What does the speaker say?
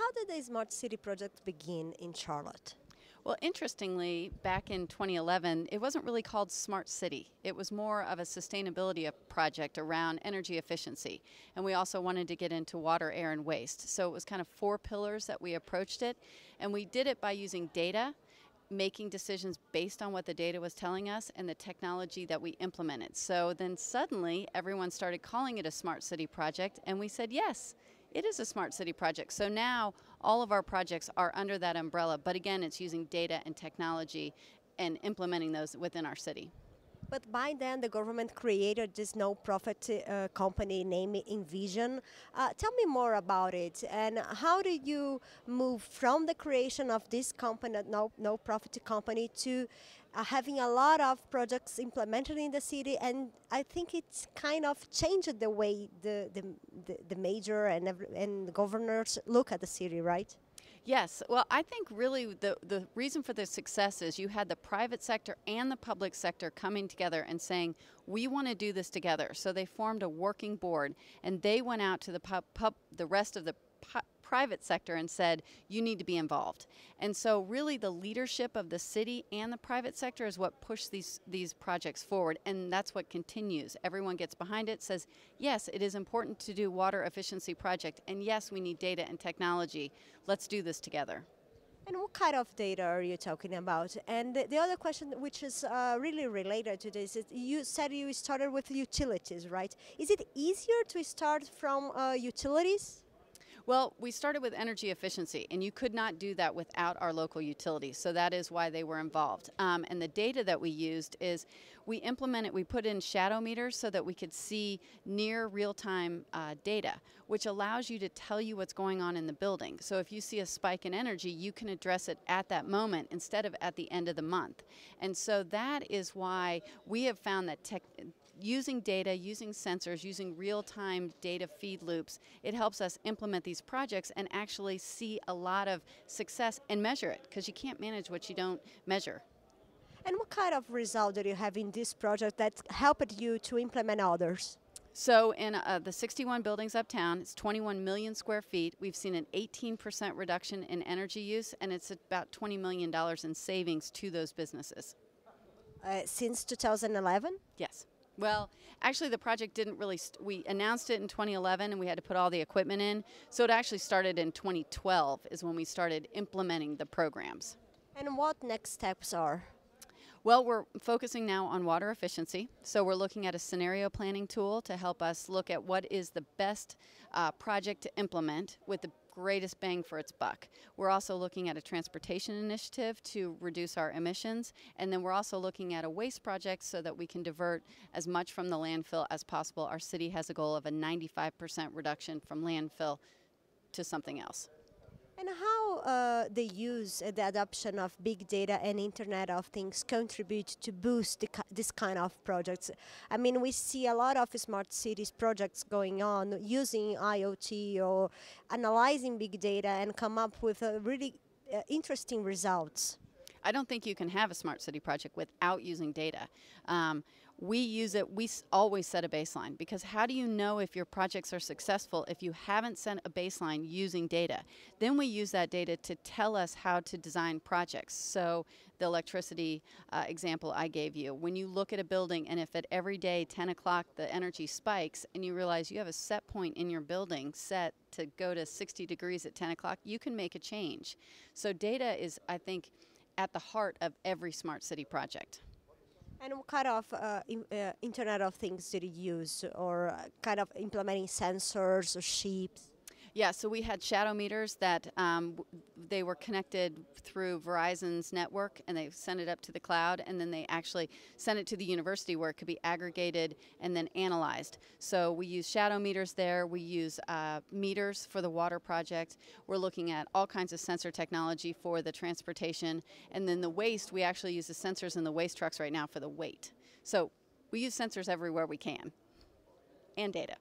how did the Smart City project begin in Charlotte? Well, interestingly, back in 2011, it wasn't really called Smart City. It was more of a sustainability project around energy efficiency. And we also wanted to get into water, air, and waste. So it was kind of four pillars that we approached it. And we did it by using data, making decisions based on what the data was telling us, and the technology that we implemented. So then suddenly, everyone started calling it a Smart City project, and we said, yes, it is a smart city project. So now all of our projects are under that umbrella, but again, it's using data and technology and implementing those within our city. But by then, the government created this no-profit uh, company named Envision. Uh, tell me more about it, and how do you move from the creation of this company, no-profit no company, to uh, having a lot of projects implemented in the city, and I think it's kind of changed the way the the, the, the major and and the governors look at the city, right? Yes. Well, I think really the, the reason for the success is you had the private sector and the public sector coming together and saying, we want to do this together. So they formed a working board and they went out to the, pub, pub the rest of the private sector and said, you need to be involved. And so, really, the leadership of the city and the private sector is what pushed these, these projects forward. And that's what continues. Everyone gets behind it, says, yes, it is important to do water efficiency project. And yes, we need data and technology. Let's do this together. And what kind of data are you talking about? And the, the other question, which is uh, really related to this, is you said you started with utilities, right? Is it easier to start from uh, utilities? Well, we started with energy efficiency, and you could not do that without our local utilities. So that is why they were involved. Um, and the data that we used is we implemented, we put in shadow meters so that we could see near real time uh, data, which allows you to tell you what's going on in the building. So if you see a spike in energy, you can address it at that moment instead of at the end of the month. And so that is why we have found that tech, using data, using sensors, using real time data feed loops, it helps us implement the these projects and actually see a lot of success and measure it because you can't manage what you don't measure. And what kind of result did you have in this project that helped you to implement others? So in uh, the 61 buildings uptown, it's 21 million square feet. We've seen an 18% reduction in energy use, and it's about $20 million in savings to those businesses. Uh, since 2011? Yes. Well, actually the project didn't really we announced it in 2011 and we had to put all the equipment in so it actually started in 2012 is when we started implementing the programs and what next steps are well, we're focusing now on water efficiency. So we're looking at a scenario planning tool to help us look at what is the best uh, project to implement with the greatest bang for its buck. We're also looking at a transportation initiative to reduce our emissions, and then we're also looking at a waste project so that we can divert as much from the landfill as possible. Our city has a goal of a 95% reduction from landfill to something else. And how uh, the use and the adoption of big data and Internet of Things contribute to boost this kind of projects? I mean, we see a lot of smart cities projects going on using IoT or analyzing big data and come up with uh, really uh, interesting results. I don't think you can have a smart city project without using data. Um, we use it we always set a baseline because how do you know if your projects are successful if you haven't set a baseline using data then we use that data to tell us how to design projects so the electricity uh, example i gave you when you look at a building and if at every day 10 o'clock the energy spikes and you realize you have a set point in your building set to go to 60 degrees at 10 o'clock you can make a change so data is i think at the heart of every smart city project and what kind of uh, in, uh, Internet of Things did you use, or uh, kind of implementing sensors or chips? Yeah, so we had shadow meters that um, they were connected through Verizon's network and they sent it up to the cloud and then they actually sent it to the university where it could be aggregated and then analyzed. So we use shadow meters there, we use uh, meters for the water project. We're looking at all kinds of sensor technology for the transportation and then the waste, we actually use the sensors in the waste trucks right now for the weight. So we use sensors everywhere we can and data.